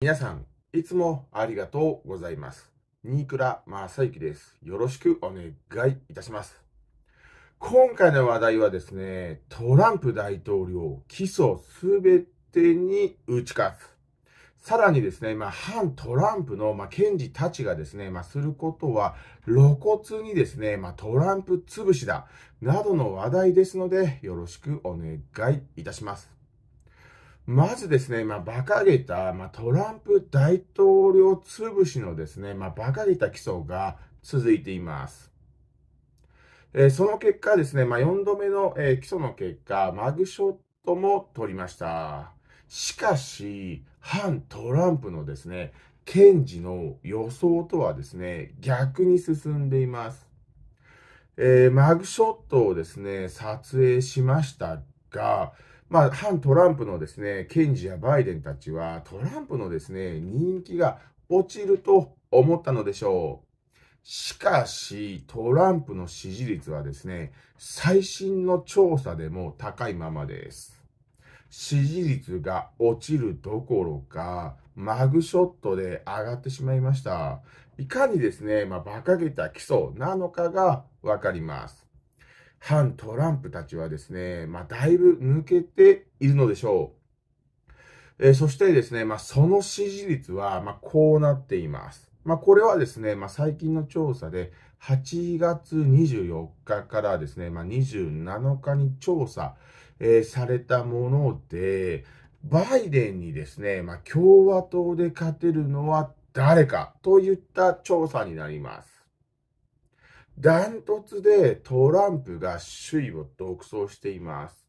皆さん、いつもありがとうございます。新倉正幸です。よろしくお願いいたします。今回の話題はですね、トランプ大統領、起訴すべてに打ち勝つ。さらにですね、まあ、反トランプの、まあ、検事たちがですね、まあ、することは露骨にですね、まあ、トランプ潰しだ、などの話題ですので、よろしくお願いいたします。まずですね、まあ、馬鹿げた、まあ、トランプ大統領潰しのですね、まあ、馬鹿げた起訴が続いています。えー、その結果ですね、まあ、4度目の、えー、起訴の結果、マグショットも取りました。しかし、反トランプのですね、検事の予想とはですね、逆に進んでいます。えー、マグショットをですね、撮影しましたが、まあ、反トランプのですね、検事やバイデンたちは、トランプのですね、人気が落ちると思ったのでしょう。しかし、トランプの支持率はですね、最新の調査でも高いままです。支持率が落ちるどころか、マグショットで上がってしまいました。いかにですね、まあ、馬鹿げた基礎なのかがわかります。反トランプたちはですね、まあ、だいぶ抜けているのでしょう。えー、そしてですね、まあ、その支持率は、まあ、こうなっています。まあ、これはですね、まあ、最近の調査で、8月24日からですね、まあ、27日に調査、えー、されたもので、バイデンにですね、まあ、共和党で勝てるのは誰かといった調査になります。ダントツでトランプが首位を独走しています。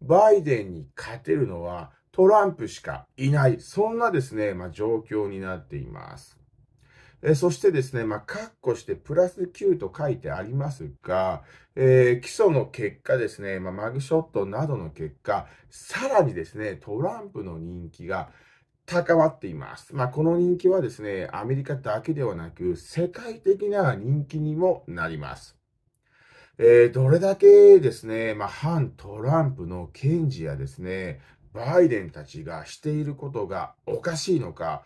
バイデンに勝てるのはトランプしかいない。そんなですね、まあ、状況になっています。えそしてですね、まあ、カッコしてプラス9と書いてありますが、えー、基礎の結果ですね、まあ、マグショットなどの結果、さらにですね、トランプの人気が高まっています。まあ、この人気はですね、アメリカだけではなく、世界的な人気にもなります。えー、どれだけですね、まあ、反トランプの検事やですね、バイデンたちがしていることがおかしいのか、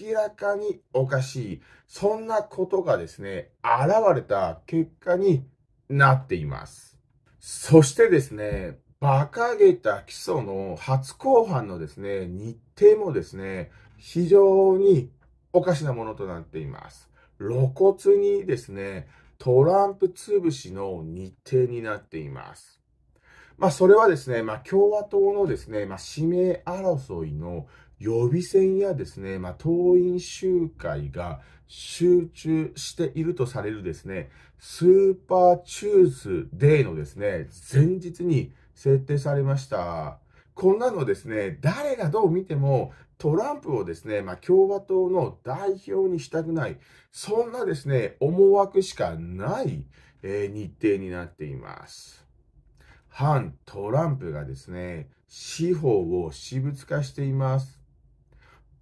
明らかにおかしい。そんなことがですね、現れた結果になっています。そしてですね、馬鹿げた起訴の初公判のですね、日程もですね、非常におかしなものとなっています。露骨にですね、トランプ潰しの日程になっています。まあ、それはですね、まあ、共和党のですね、まあ、指名争いの予備選やですね、まあ、党員集会が集中しているとされるですね、スーパーチューズデーのですね、前日に設定されました。こんなのですね、誰がどう見てもトランプをですね、まあ、共和党の代表にしたくない、そんなですね、思惑しかない、えー、日程になっています。反トランプがですね、司法を私物化しています。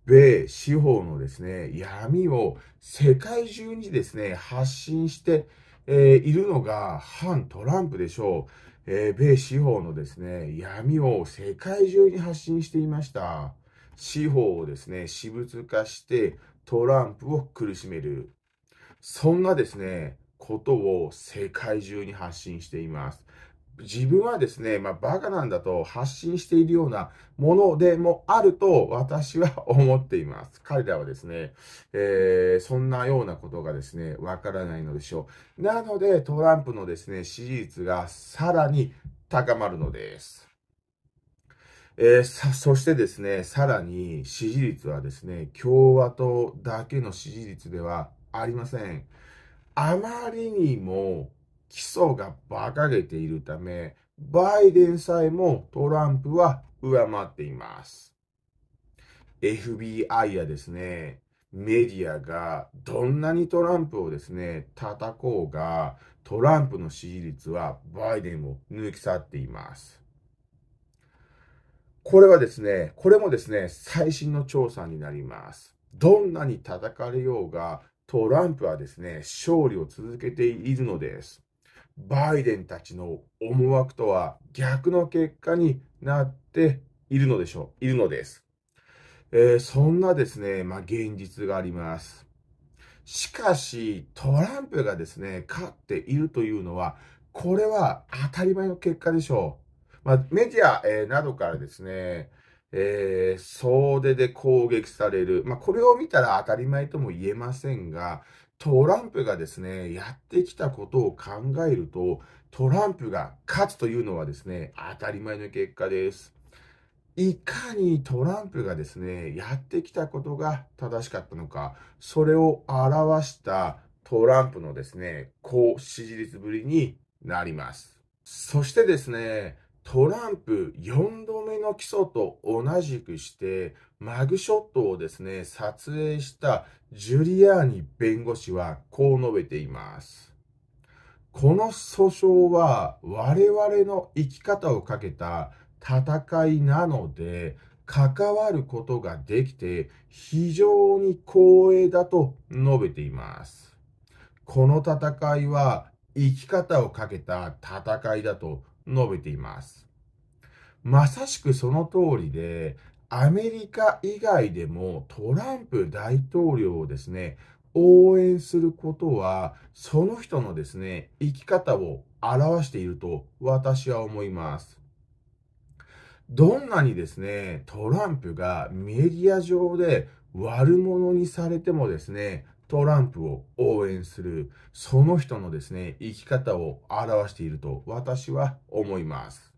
米司法のですね、闇を世界中にですね、発信して、えー、いるのが反トランプでしょう。えー、米司法のですね、闇を世界中に発信していました。司法をですね、私物化してトランプを苦しめる。そんなですね、ことを世界中に発信しています。自分はですね、まあ、バカなんだと発信しているようなものでもあると私は思っています。彼らはですね、えー、そんなようなことがですね、わからないのでしょう。なので、トランプのですね、支持率がさらに高まるのです。えー、さ、そしてですね、さらに支持率はですね、共和党だけの支持率ではありません。あまりにも基礎が馬鹿げているため、バイデンさえもトランプは上回っています。FBI やですね、メディアがどんなにトランプをですね、叩こうが、トランプの支持率はバイデンを抜き去っています。これはですね、これもですね、最新の調査になります。どんなに叩かれようが、トランプはですね、勝利を続けているのです。バイデンたちの思惑とは逆の結果になっているのでしょう、いるのです。えー、そんなですね、まあ、現実があります。しかし、トランプがですね、勝っているというのは、これは当たり前の結果でしょう。まあ、メディア、えー、などからですね、えー、総出で攻撃される。まあ、これを見たら当たり前とも言えませんが、トランプがですね、やってきたことを考えると、トランプが勝つというのはですね、当たり前の結果です。いかにトランプがですね、やってきたことが正しかったのか、それを表したトランプのですね、高支持率ぶりになります。そしてですね、トランプ4度目の起訴と同じくして、マグショットをですね、撮影したジュリアーニ弁護士はこう述べています。この訴訟は我々の生き方をかけた戦いなので、関わることができて非常に光栄だと述べています。この戦いは生き方をかけた戦いだと述べています。まさしくその通りで、アメリカ以外でもトランプ大統領をですね、応援することは、その人のですね、生き方を表していると私は思います。どんなにですね、トランプがメディア上で悪者にされてもですね、トランプを応援する、その人のですね、生き方を表していると私は思います。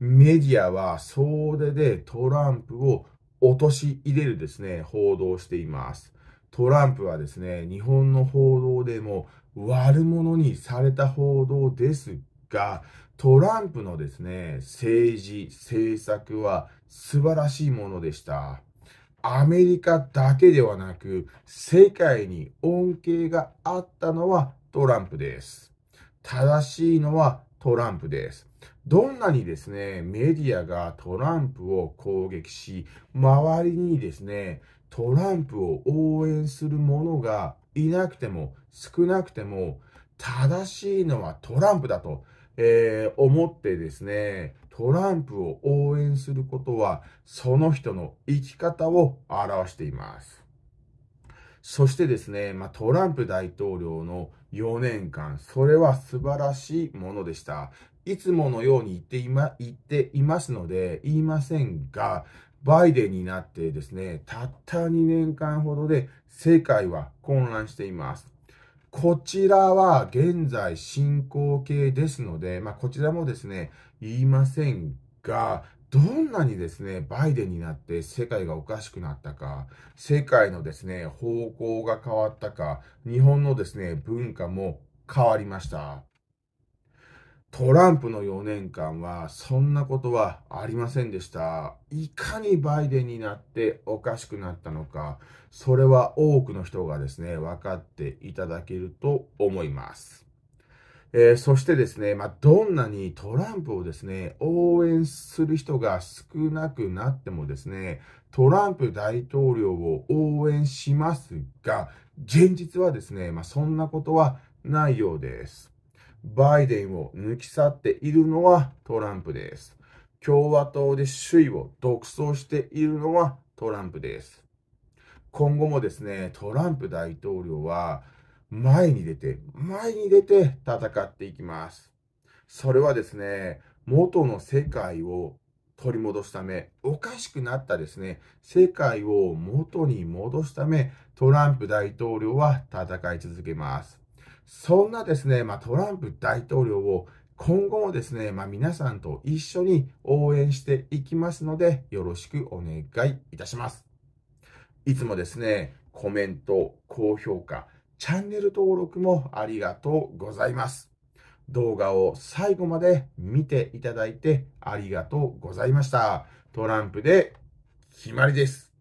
メディアは総出でトランプを陥れるですね、報道しています。トランプはですね、日本の報道でも悪者にされた報道ですが、トランプのですね、政治、政策は素晴らしいものでした。アメリカだけではなく、世界に恩恵があったのはトランプです。正しいのはトランプです。どんなにですね、メディアがトランプを攻撃し、周りにですね、トランプを応援する者がいなくても、少なくても、正しいのはトランプだと、えー、思ってですね、トランプを応援することは、その人の生き方を表しています。そしてですね、まあ、トランプ大統領の4年間、それは素晴らしいものでした。いつものように言ってま、言っていますので、言いませんが、バイデンになってですね、たった2年間ほどで世界は混乱しています。こちらは現在進行形ですので、まあ、こちらもですね、言いませんが、どんなにですね、バイデンになって世界がおかしくなったか、世界のですね、方向が変わったか、日本のですね、文化も変わりました。トランプの4年間はそんなことはありませんでした。いかにバイデンになっておかしくなったのか、それは多くの人がですね、分かっていただけると思います。えー、そしてですね、まあ、どんなにトランプをですね、応援する人が少なくなってもですね、トランプ大統領を応援しますが、現実はですね、まあ、そんなことはないようです。バイデンを抜き去っているのはトランプです。共和党で首位を独走しているのはトランプです。今後もですね、トランプ大統領は前に出て、前に出て戦っていきます。それはですね、元の世界を取り戻すため、おかしくなったですね、世界を元に戻すため、トランプ大統領は戦い続けます。そんなですね、まあ、トランプ大統領を今後もですね、まあ、皆さんと一緒に応援していきますので、よろしくお願いいたします。いつもですね、コメント、高評価、チャンネル登録もありがとうございます。動画を最後まで見ていただいてありがとうございました。トランプで決まりです。